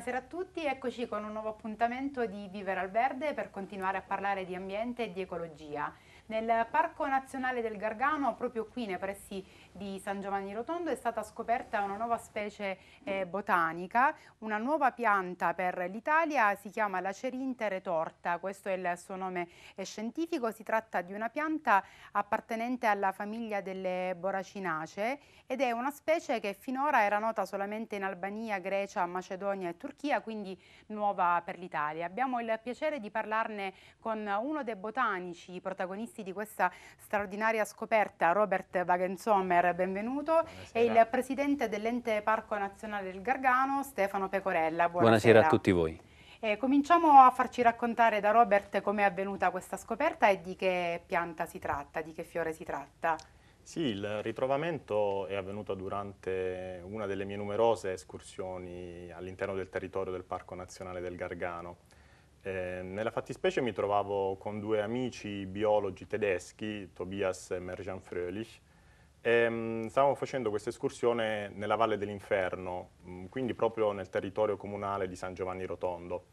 Buonasera a tutti, eccoci con un nuovo appuntamento di Vivere al Verde per continuare a parlare di ambiente e di ecologia. Nel Parco Nazionale del Gargano, proprio qui nei pressi di San Giovanni Rotondo è stata scoperta una nuova specie eh, botanica, una nuova pianta per l'Italia, si chiama Lacerinter retorta, questo è il suo nome eh, scientifico, si tratta di una pianta appartenente alla famiglia delle boracinacee ed è una specie che finora era nota solamente in Albania, Grecia, Macedonia e Turchia, quindi nuova per l'Italia. Abbiamo il piacere di parlarne con uno dei botanici protagonisti di questa straordinaria scoperta, Robert Wagensommer, benvenuto. Buonasera. E il Presidente dell'Ente Parco Nazionale del Gargano, Stefano Pecorella. Buonasera, Buonasera a tutti voi. E eh, cominciamo a farci raccontare da Robert come è avvenuta questa scoperta e di che pianta si tratta, di che fiore si tratta. Sì, il ritrovamento è avvenuto durante una delle mie numerose escursioni all'interno del territorio del Parco Nazionale del Gargano. Eh, nella fattispecie mi trovavo con due amici biologi tedeschi, Tobias e Merjan Fröhlich, e, ehm, stavamo facendo questa escursione nella Valle dell'Inferno, mm, quindi proprio nel territorio comunale di San Giovanni Rotondo.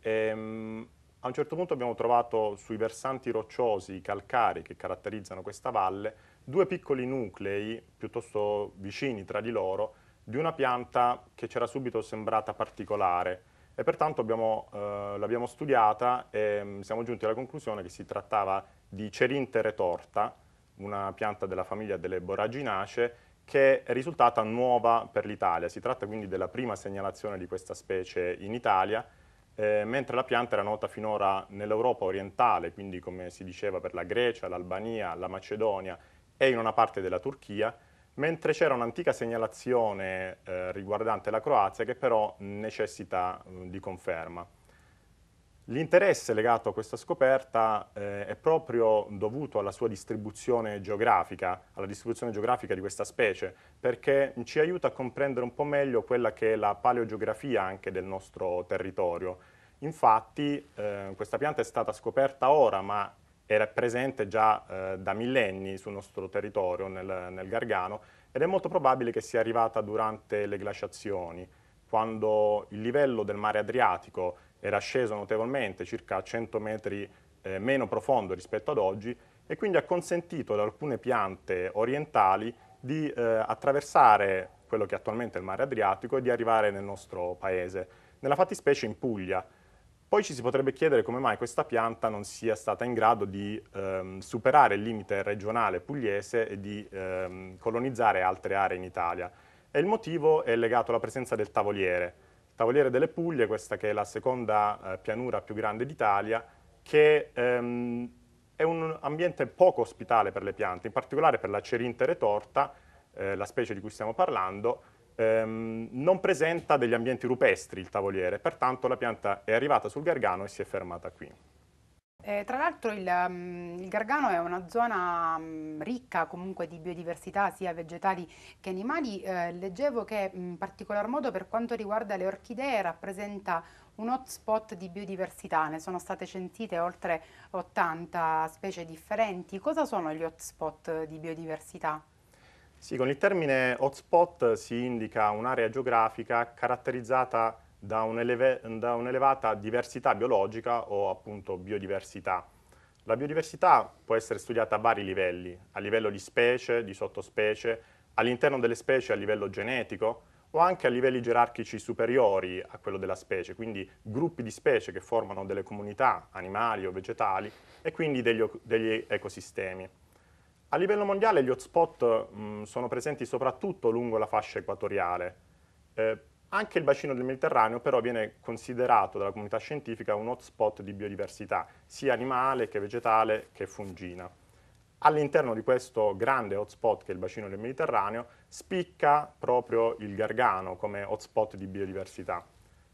E, ehm, a un certo punto abbiamo trovato sui versanti rocciosi calcari che caratterizzano questa valle due piccoli nuclei piuttosto vicini tra di loro di una pianta che c'era subito sembrata particolare e pertanto eh, l'abbiamo studiata e mm, siamo giunti alla conclusione che si trattava di cerinte retorta, una pianta della famiglia delle boraginacee che è risultata nuova per l'Italia. Si tratta quindi della prima segnalazione di questa specie in Italia, eh, mentre la pianta era nota finora nell'Europa orientale, quindi come si diceva per la Grecia, l'Albania, la Macedonia e in una parte della Turchia, mentre c'era un'antica segnalazione eh, riguardante la Croazia che però necessita mh, mm, di conferma. L'interesse legato a questa scoperta eh, è proprio dovuto alla sua distribuzione geografica, alla distribuzione geografica di questa specie, perché ci aiuta a comprendere un po' meglio quella che è la paleogeografia anche del nostro territorio. Infatti eh, questa pianta è stata scoperta ora, ma era presente già eh, da millenni sul nostro territorio, nel, nel Gargano, ed è molto probabile che sia arrivata durante le glaciazioni, quando il livello del mare Adriatico era sceso notevolmente, circa 100 metri eh, meno profondo rispetto ad oggi, e quindi ha consentito ad alcune piante orientali di eh, attraversare quello che attualmente è il mare Adriatico e di arrivare nel nostro paese, nella fattispecie in Puglia. Poi ci si potrebbe chiedere come mai questa pianta non sia stata in grado di ehm, superare il limite regionale pugliese e di ehm, colonizzare altre aree in Italia. E il motivo è legato alla presenza del tavoliere, Tavoliere delle Puglie, questa che è la seconda eh, pianura più grande d'Italia, che ehm, è un ambiente poco ospitale per le piante, in particolare per la cerinta retorta, eh, la specie di cui stiamo parlando, ehm, non presenta degli ambienti rupestri il tavoliere, pertanto la pianta è arrivata sul Gargano e si è fermata qui. Eh, tra l'altro il, mm, il, Gargano è una zona mm, ricca comunque di biodiversità sia vegetali che animali. Eh, leggevo che mm, in particolar modo per quanto riguarda le orchidee rappresenta un hotspot di biodiversità, ne sono state censite oltre 80 specie differenti. Cosa sono gli hotspot di biodiversità? Sì, con il termine hotspot si indica un'area geografica caratterizzata da, un'eleve, da un'elevata diversità biologica o appunto biodiversità. La biodiversità può essere studiata a vari livelli, a livello di specie, di sottospecie, all'interno delle specie a livello genetico o anche a livelli gerarchici superiori a quello della specie, quindi gruppi di specie che formano delle comunità animali o vegetali e quindi degli, degli ecosistemi. A livello mondiale gli hotspot mh, sono presenti soprattutto lungo la fascia equatoriale, eh, anche il bacino del Mediterraneo però viene considerato dalla comunità scientifica un hotspot di biodiversità, sia animale che vegetale che fungina. All'interno di questo grande hotspot che è il bacino del Mediterraneo spicca proprio il Gargano come hotspot di biodiversità.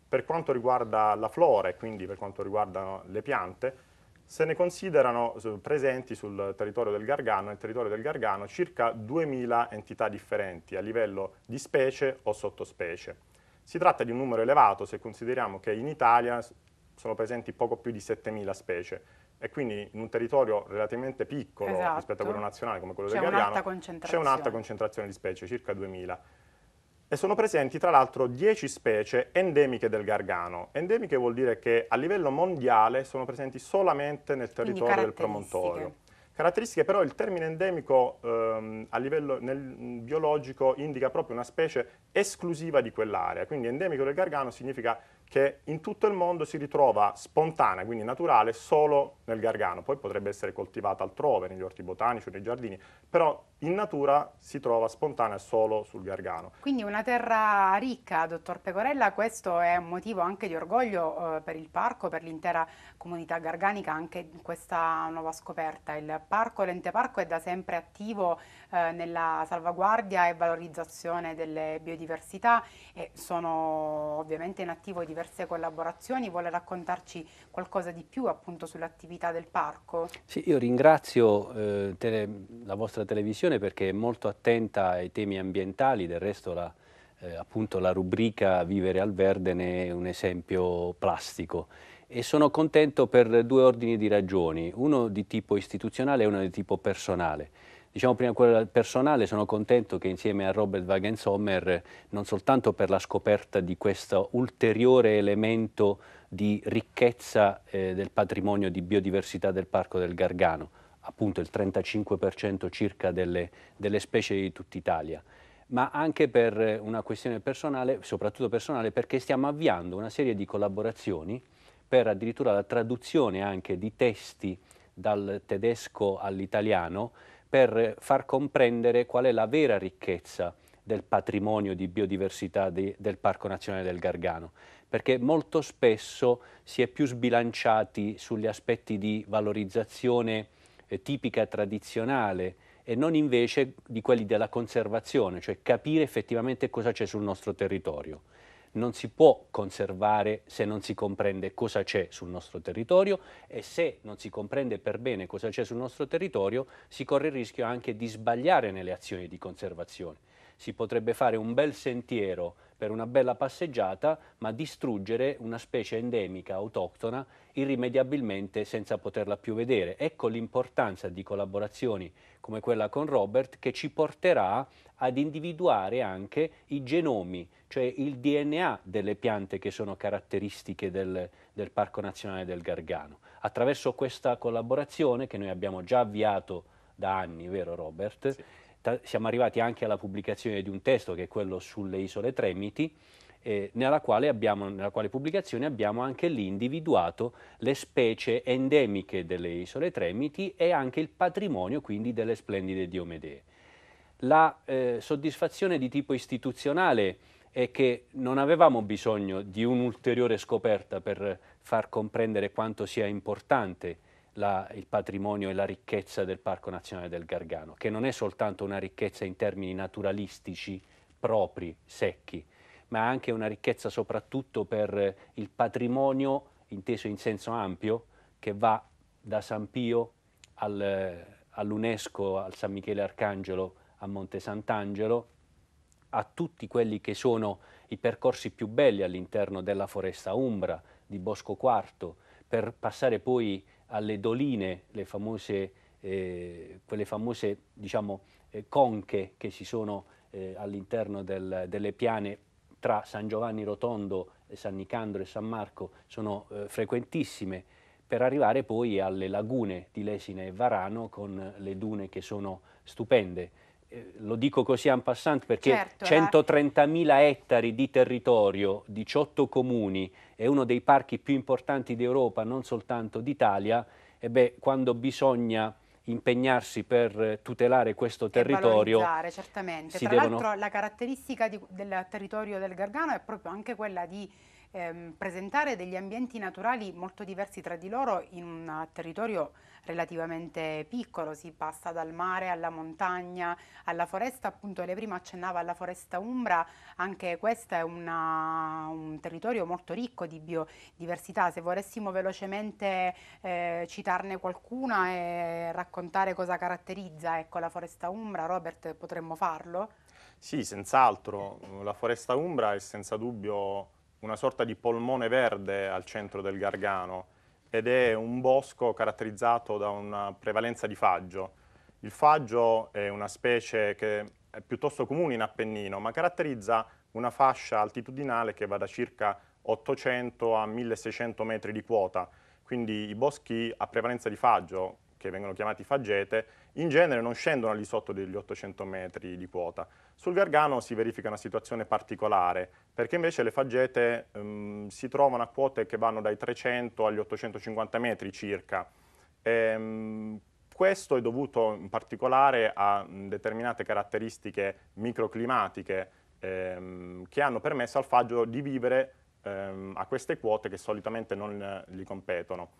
Per quanto riguarda la flora e quindi per quanto riguarda le piante, se ne considerano eh, presenti sul territorio del Gargano, nel territorio del Gargano, circa 2000 entità differenti a livello di specie o sottospecie. Si tratta di un numero elevato se consideriamo che in Italia sono presenti poco più di 7.000 specie e quindi in un territorio relativamente piccolo esatto. rispetto a quello nazionale come quello del Gariano c'è un'alta concentrazione di specie, circa 2.000. E sono presenti tra l'altro 10 specie endemiche del Gargano. Endemiche vuol dire che a livello mondiale sono presenti solamente nel territorio del promontorio. Caratteristiche però il termine endemico ehm, a livello nel, biologico indica proprio una specie esclusiva di quell'area, quindi endemico del Gargano significa che in tutto il mondo si ritrova spontanea, quindi naturale, solo nel Gargano, poi potrebbe essere coltivata altrove, negli orti botanici o nei giardini, però in natura si trova spontanea solo sul Gargano. Quindi una terra ricca, dottor Pecorella, questo è un motivo anche di orgoglio eh, per il parco, per l'intera comunità garganica, anche in questa nuova scoperta. Il parco, l'ente parco è da sempre attivo eh, nella salvaguardia e valorizzazione delle biodiversità e sono ovviamente in attivo diversi diverse collaborazioni, vuole raccontarci qualcosa di più appunto sull'attività del parco? Sì, io ringrazio eh, tele, la vostra televisione perché è molto attenta ai temi ambientali, del resto la, eh, appunto la rubrica Vivere al Verde ne è un esempio plastico e sono contento per due ordini di ragioni, uno di tipo istituzionale e uno di tipo personale. Diciamo prima quella personale, sono contento che insieme a Robert Wagensommer, non soltanto per la scoperta di questo ulteriore elemento di ricchezza eh, del patrimonio di biodiversità del Parco del Gargano, appunto il 35% circa delle, delle specie di tutta Italia, ma anche per una questione personale, soprattutto personale, perché stiamo avviando una serie di collaborazioni per addirittura la traduzione anche di testi dal tedesco all'italiano per far comprendere qual è la vera ricchezza del patrimonio di biodiversità di, del Parco Nazionale del Gargano, perché molto spesso si è più sbilanciati sugli aspetti di valorizzazione eh, tipica tradizionale e non invece di quelli della conservazione, cioè capire effettivamente cosa c'è sul nostro territorio non si può conservare se non si comprende cosa c'è sul nostro territorio e se non si comprende per bene cosa c'è sul nostro territorio si corre il rischio anche di sbagliare nelle azioni di conservazione. Si potrebbe fare un bel sentiero per una bella passeggiata, ma distruggere una specie endemica, autoctona, irrimediabilmente senza poterla più vedere. Ecco l'importanza di collaborazioni come quella con Robert che ci porterà ad individuare anche i genomi cioè il DNA delle piante che sono caratteristiche del, del Parco Nazionale del Gargano. Attraverso questa collaborazione che noi abbiamo già avviato da anni, vero Robert? Sì. Siamo arrivati anche alla pubblicazione di un testo che è quello sulle isole Tremiti, eh, nella, quale abbiamo, nella, quale pubblicazione abbiamo anche lì individuato le specie endemiche delle isole Tremiti e anche il patrimonio quindi delle splendide Diomedee. La eh, soddisfazione di tipo istituzionale è che non avevamo bisogno di un'ulteriore scoperta per far comprendere quanto sia importante la, il patrimonio e la ricchezza del Parco Nazionale del Gargano, che non è soltanto una ricchezza in termini naturalistici propri, secchi, ma anche una ricchezza soprattutto per il patrimonio inteso in senso ampio che va da San Pio al, all'UNESCO, al San Michele Arcangelo, a Monte Sant'Angelo, a tutti quelli che sono i percorsi più belli all'interno della foresta umbra, di Bosco Quarto, per passare poi alle doline, le famose, eh, quelle famose diciamo, eh, conche che ci sono eh, all'interno del, delle piane tra San Giovanni Rotondo, San Nicandro e San Marco, sono eh, frequentissime, per arrivare poi alle lagune di Lesina e Varano con le dune che sono stupende. Eh, lo dico così en passant perché certo, 130.000 eh. la... ettari di territorio, 18 comuni, è uno dei parchi più importanti d'Europa, non soltanto d'Italia, e beh, quando bisogna impegnarsi per eh, tutelare questo territorio. certamente. Tra devono... l'altro la caratteristica di, del territorio del Gargano è proprio anche quella di ehm, presentare degli ambienti naturali molto diversi tra di loro in un territorio relativamente piccolo, si passa dal mare alla montagna, alla foresta, appunto lei prima accennava alla foresta umbra, anche questo è una, un territorio molto ricco di biodiversità, se volessimo velocemente eh, citarne qualcuna e raccontare cosa caratterizza ecco, la foresta umbra, Robert potremmo farlo? Sì, senz'altro, la foresta umbra è senza dubbio una sorta di polmone verde al centro del Gargano ed è un bosco caratterizzato da una prevalenza di faggio. Il faggio è una specie che è piuttosto comune in Appennino, ma caratterizza una fascia altitudinale che va da circa 800 a 1600 metri di quota, quindi i boschi a prevalenza di faggio, che vengono chiamati faggete, in genere non scendono al di sotto degli 800 metri di quota. Sul Gargano si verifica una situazione particolare, perché invece le faggete um, si trovano a quote che vanno dai 300 agli 850 metri circa. E, um, questo è dovuto in particolare a um, determinate caratteristiche microclimatiche ehm, che hanno permesso al faggio di vivere ehm, a queste quote che solitamente non eh, gli competono.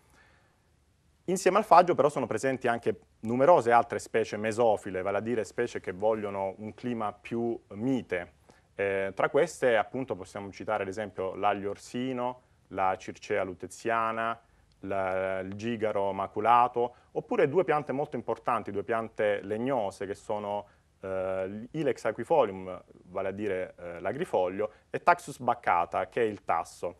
Insieme al faggio però sono presenti anche numerose altre specie mesofile, vale a dire specie che vogliono un clima più mite. Eh, tra queste appunto possiamo citare ad esempio l'aglio orsino, la circea lutetiana, la, il gigaro maculato, oppure due piante molto importanti, due piante legnose che sono eh, Ilex aquifolium, vale a dire eh, l'agrifoglio, e Taxus baccata, che è il tasso.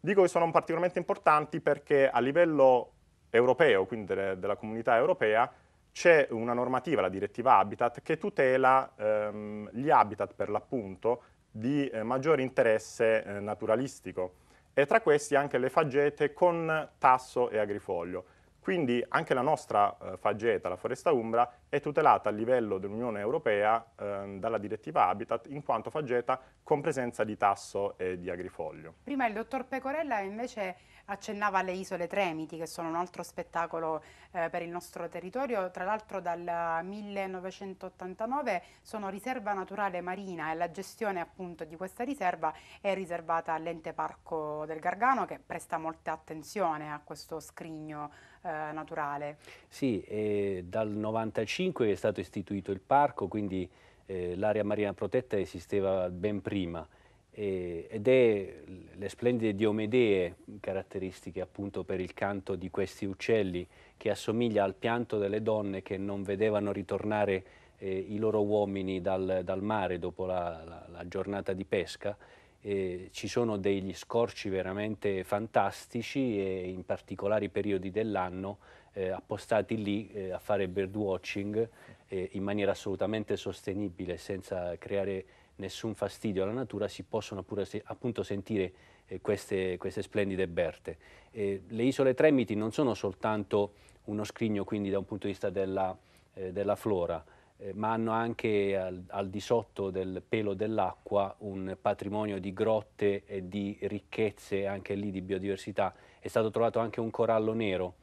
Dico che sono particolarmente importanti perché a livello europeo, quindi delle, della comunità europea, c'è una normativa, la direttiva Habitat, che tutela ehm, gli habitat per l'appunto di eh, maggiore interesse eh, naturalistico e tra questi anche le faggete con tasso e agrifoglio. Quindi anche la nostra eh, faggeta, la foresta umbra, è tutelata a livello dell'Unione Europea eh, dalla direttiva Habitat in quanto fageta con presenza di tasso e di agrifoglio. Prima il dottor Pecorella invece accennava alle isole Tremiti che sono un altro spettacolo eh, per il nostro territorio, tra l'altro dal 1989 sono riserva naturale marina e la gestione appunto di questa riserva è riservata all'ente parco del Gargano che presta molta attenzione a questo scrigno eh, naturale. Sì, eh, dal 1995 è stato istituito il parco, quindi eh, l'area marina protetta esisteva ben prima ed è le splendide diomedee caratteristiche appunto per il canto di questi uccelli che assomiglia al pianto delle donne che non vedevano ritornare eh, i loro uomini dal, dal mare dopo la, la, la giornata di pesca eh, ci sono degli scorci veramente fantastici e in particolari periodi dell'anno eh, appostati lì eh, a fare birdwatching watching eh, in maniera assolutamente sostenibile senza creare nessun fastidio alla natura si possono pure se appunto sentire eh, queste, queste, splendide berte. le isole Tremiti non sono soltanto uno scrigno quindi da un punto di vista della, eh, della flora, eh, ma hanno anche al, al, di sotto del pelo dell'acqua un patrimonio di grotte e di ricchezze anche lì di biodiversità. È stato trovato anche un corallo nero,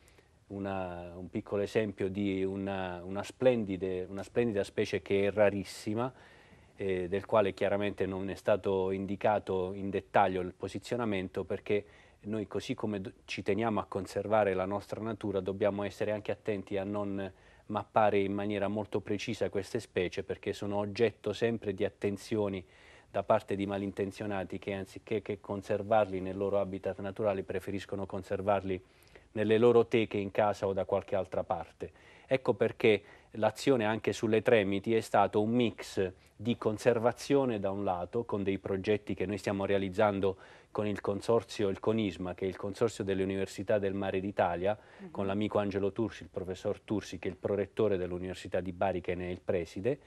una, un piccolo esempio di una, una, splendide, una splendida specie che è rarissima, eh, del quale chiaramente non è stato indicato in dettaglio il posizionamento perché noi così come ci teniamo a conservare la nostra natura dobbiamo essere anche attenti a non mappare in maniera molto precisa queste specie perché sono oggetto sempre di attenzioni da parte di malintenzionati che anziché che conservarli nel loro habitat naturale preferiscono conservarli nelle loro teche in casa o da qualche altra parte. Ecco perché l'azione anche sulle Tremiti è stato un mix di conservazione da un lato con dei progetti che noi stiamo realizzando con il consorzio, il CONISMA, che è il consorzio delle università del mare d'Italia, uh mhm. -huh. con l'amico Angelo Tursi, il professor Tursi, che è il prorettore dell'Università di Bari, che ne è il preside,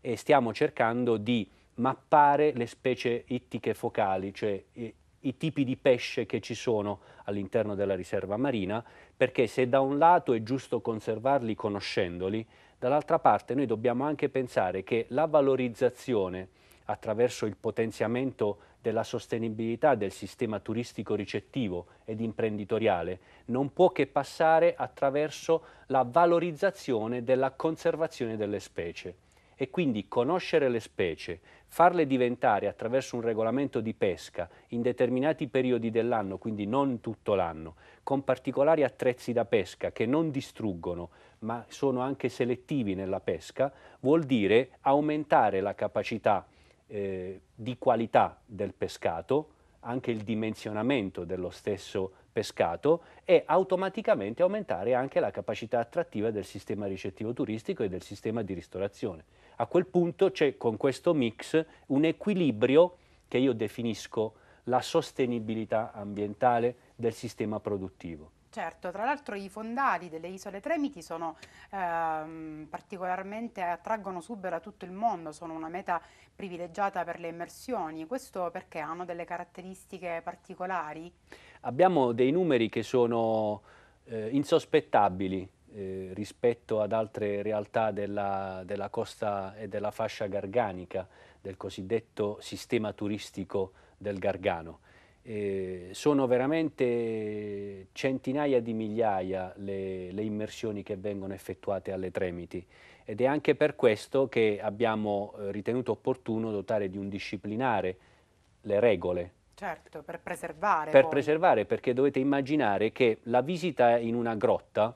e stiamo cercando di mappare le specie ittiche focali, cioè i, eh, i tipi di pesce che ci sono all'interno della riserva marina, perché se da un lato è giusto conservarli conoscendoli, dall'altra parte noi dobbiamo anche pensare che la valorizzazione attraverso il potenziamento della sostenibilità del sistema turistico ricettivo ed imprenditoriale non può che passare attraverso la valorizzazione della conservazione delle specie e quindi conoscere le specie, farle diventare attraverso un regolamento di pesca in determinati periodi dell'anno, quindi non tutto l'anno, con particolari attrezzi da pesca che non distruggono ma sono anche selettivi nella pesca, vuol dire aumentare la capacità eh, di qualità del pescato, anche il dimensionamento dello stesso pescato e automaticamente aumentare anche la capacità attrattiva del sistema ricettivo turistico e del sistema di ristorazione. A quel punto c'è con questo mix un equilibrio che io definisco la sostenibilità ambientale del sistema produttivo. Certo, tra l'altro i fondali delle isole Tremiti sono ehm, particolarmente, attraggono subito da tutto il mondo, sono una meta privilegiata per le immersioni, questo perché hanno delle caratteristiche particolari? Abbiamo dei numeri che sono eh, insospettabili eh, rispetto ad altre realtà della, della costa e della fascia garganica, del cosiddetto sistema turistico del Gargano. Eh, sono veramente centinaia di migliaia le, le, immersioni che vengono effettuate alle Tremiti ed è anche per questo che abbiamo eh, ritenuto opportuno dotare di un disciplinare le regole. Certo, per preservare. Per poi. preservare, perché dovete immaginare che la visita in una grotta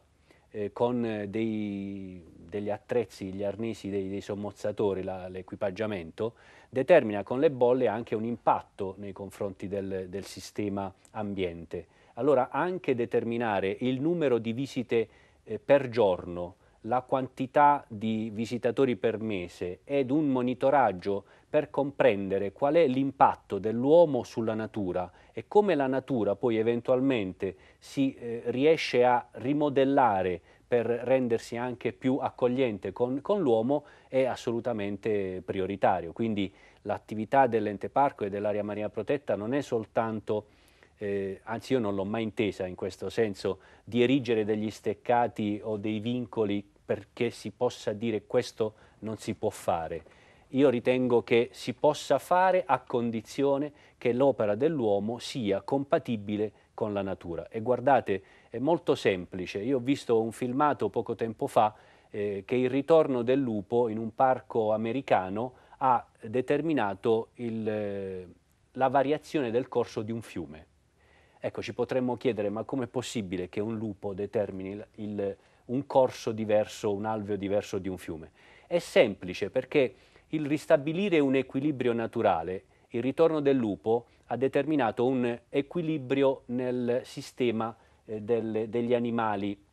eh, con eh, dei degli attrezzi, gli arnesi dei, dei sommozzatori, l'equipaggiamento, determina con le bolle anche un impatto nei confronti del, del sistema ambiente. Allora anche determinare il numero di visite eh, per giorno, la quantità di visitatori per mese ed un monitoraggio per comprendere qual è l'impatto dell'uomo sulla natura e come la natura poi eventualmente si eh, riesce a rimodellare per rendersi anche più accogliente con, con l'uomo è assolutamente prioritario. Quindi l'attività dell'ente parco e dell'area marina protetta non è soltanto, eh, anzi io non l'ho mai intesa in questo senso, di erigere degli steccati o dei vincoli perché si possa dire questo non si può fare. Io ritengo che si possa fare a condizione che l'opera dell'uomo sia compatibile con la natura. E guardate, è molto semplice. Io ho visto un filmato poco tempo fa eh, che il ritorno del lupo in un parco americano ha determinato il, eh, la variazione del corso di un fiume. Ecco, ci potremmo chiedere, ma com'è possibile che un lupo determini il, il, un corso diverso, un alveo diverso di un fiume? È semplice perché il ristabilire un equilibrio naturale, il ritorno del lupo, ha determinato un equilibrio nel sistema eh, del, degli animali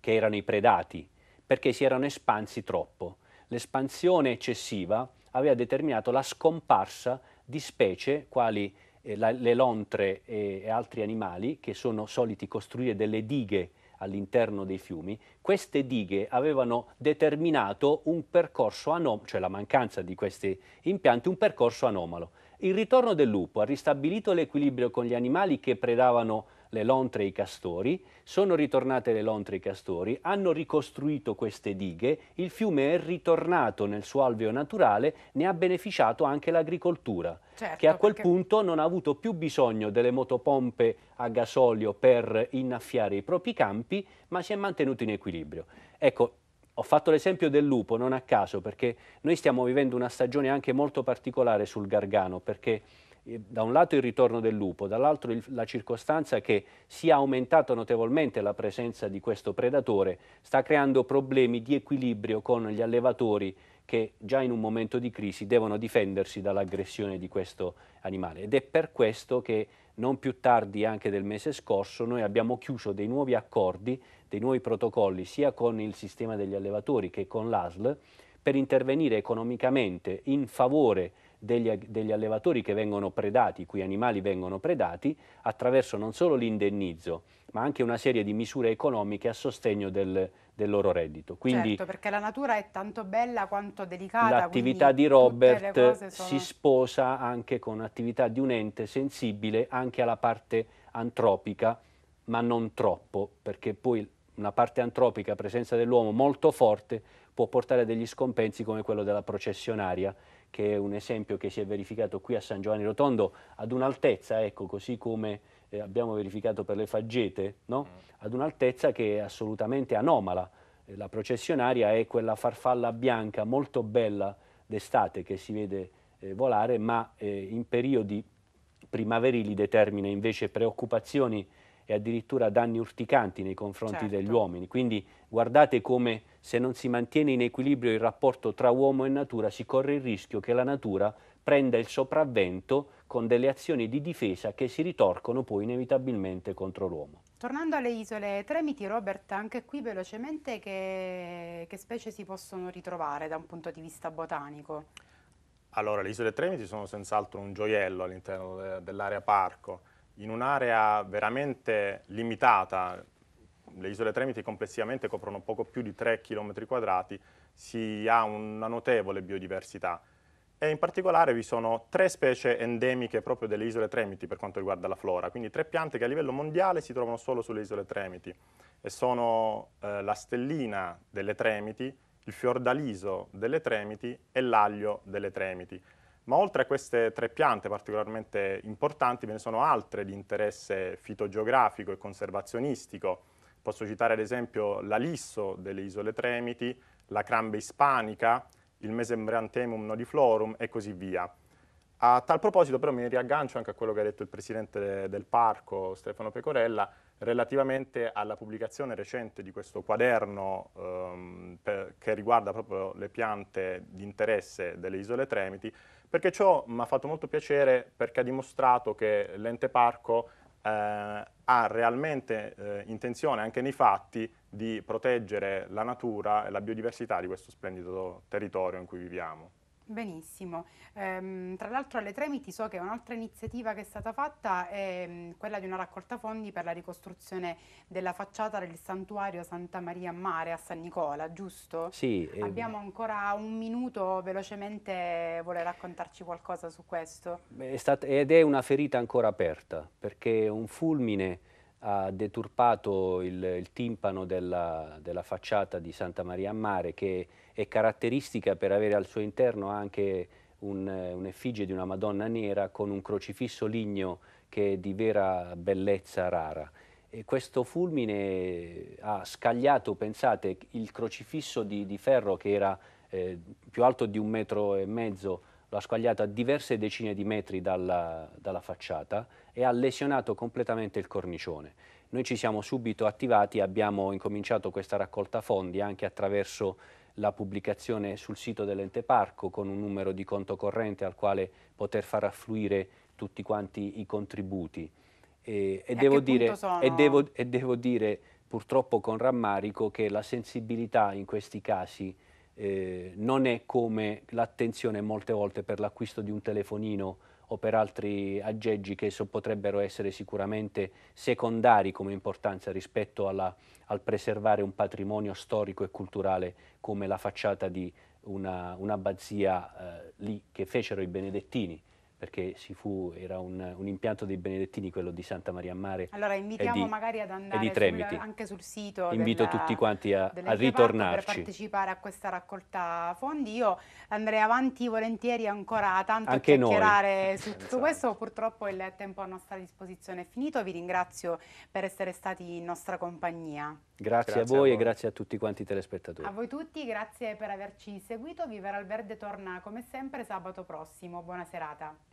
che erano i predati, perché si erano espansi troppo. L'espansione eccessiva aveva determinato la scomparsa di specie quali eh, la, le lontre e, e altri animali che sono soliti costruire delle dighe all'interno dei fiumi, queste dighe avevano determinato un percorso anomalo, cioè la mancanza di questi impianti, un percorso anomalo. Il ritorno del lupo ha ristabilito l'equilibrio con gli animali che predavano le lontre e i castori, sono ritornate le lontre e i castori, hanno ricostruito queste dighe, il fiume è ritornato nel suo alveo naturale, ne ha beneficiato anche l'agricoltura, certo, che a quel perché... punto non ha avuto più bisogno delle motopompe a gasolio per innaffiare i propri campi, ma si è mantenuto in equilibrio. Ecco, ho fatto l'esempio del lupo non a caso perché noi stiamo vivendo una stagione anche molto particolare sul Gargano perché eh, da un lato il ritorno del lupo, dall'altro la circostanza che sia aumentata notevolmente la presenza di questo predatore sta creando problemi di equilibrio con gli allevatori che già in un momento di crisi devono difendersi dall'aggressione di questo animale. Ed è per questo che non più tardi anche del mese scorso noi abbiamo chiuso dei nuovi accordi, dei nuovi protocolli sia con il sistema degli allevatori che con l'ASL per intervenire economicamente in favore degli, degli, allevatori che vengono predati, i cui animali vengono predati, attraverso non solo l'indennizzo, ma anche una serie di misure economiche a sostegno del, del loro reddito. Quindi certo, perché la natura è tanto bella quanto delicata. L'attività di Robert sono... si sposa anche con l'attività di un ente sensibile anche alla parte antropica, ma non troppo, perché poi una parte antropica, presenza dell'uomo molto forte, può portare a degli scompensi come quello della processionaria, che è un esempio che si è verificato qui a San Giovanni Rotondo, ad un'altezza, ecco, così come eh, abbiamo verificato per le faggete, no? Mm. ad un'altezza che è assolutamente anomala. Eh, la processionaria è quella farfalla bianca molto bella d'estate che si vede eh, volare, ma eh, in periodi primaverili determina invece preoccupazioni e addirittura danni urticanti nei confronti certo. degli uomini. Quindi guardate come se non si mantiene in equilibrio il rapporto tra uomo e natura si corre il rischio che la natura prenda il sopravvento con delle azioni di difesa che si ritorcono poi inevitabilmente contro l'uomo. Tornando alle isole Tremiti, Robert, anche qui velocemente che, che specie si possono ritrovare da un punto di vista botanico? Allora, le isole Tremiti sono senz'altro un gioiello all'interno dell'area parco in un'area veramente limitata, le isole Tremiti complessivamente coprono poco più di 3 km quadrati, si ha una notevole biodiversità e in particolare vi sono tre specie endemiche proprio delle isole Tremiti per quanto riguarda la flora, quindi tre piante che a livello mondiale si trovano solo sulle isole Tremiti e sono eh, la stellina delle Tremiti, il fiordaliso delle Tremiti e l'aglio delle Tremiti. Ma oltre a queste tre piante particolarmente importanti ve ne sono altre di interesse fitogeografico e conservazionistico. Posso citare ad esempio l'alisso delle isole Tremiti, la crambe ispanica, il mesembrantemum nodiflorum e così via. A tal proposito però mi riaggancio anche a quello che ha detto il presidente del parco Stefano Pecorella relativamente alla pubblicazione recente di questo quaderno ehm, per, che riguarda proprio le piante di interesse delle isole Tremiti perché ciò mi ha fatto molto piacere perché ha dimostrato che l'ente parco eh, ha realmente eh, intenzione, anche nei fatti, di proteggere la natura e la biodiversità di questo splendido territorio in cui viviamo. Benissimo, ehm, tra l'altro alle Tremiti so che un'altra iniziativa che è stata fatta è mm, quella di una raccolta fondi per la ricostruzione della facciata del santuario Santa Maria Mare a San Nicola, giusto? Sì. Ehm... Abbiamo ancora un minuto, velocemente vuole raccontarci qualcosa su questo? È stata, ed è una ferita ancora aperta perché un fulmine ha deturpato il, il timpano della, della, facciata di Santa Maria a Mare che è caratteristica per avere al suo interno anche un'effigie un di una Madonna nera con un crocifisso ligneo che è di vera bellezza rara. E questo fulmine ha scagliato, pensate, il crocifisso di, di ferro che era eh, più alto di un metro e mezzo, lo ha scagliato a diverse decine di metri dalla, dalla facciata e ha lesionato completamente il cornicione. Noi ci siamo subito attivati, abbiamo incominciato questa raccolta fondi anche attraverso la pubblicazione sul sito dell'ente parco con un numero di conto corrente al quale poter far affluire tutti quanti i contributi. E, e, devo, dire, e, devo, e devo, dire, purtroppo con rammarico che la sensibilità in questi casi eh, non è come l'attenzione molte volte per l'acquisto di un telefonino o per altri aggeggi che so, potrebbero essere sicuramente secondari come importanza rispetto alla, al preservare un patrimonio storico e culturale come la facciata di un'abbazia una eh, lì che fecero i benedettini perché fu, era un, un, impianto dei Benedettini, quello di Santa Maria Mare. Allora invitiamo di, magari ad andare sul, anche sul sito. Invito della, tutti quanti a, a ritornarci. Per partecipare a questa raccolta fondi. Io andrei avanti volentieri ancora tanto anche a chiacchierare noi. su tutto esatto. questo. Purtroppo il tempo a nostra disposizione è finito. Vi ringrazio per essere stati in nostra compagnia. Grazie, grazie a, voi a voi e grazie a tutti quanti i telespettatori. A voi tutti, grazie per averci seguito. Vivere al Verde torna come sempre sabato prossimo. Buona serata.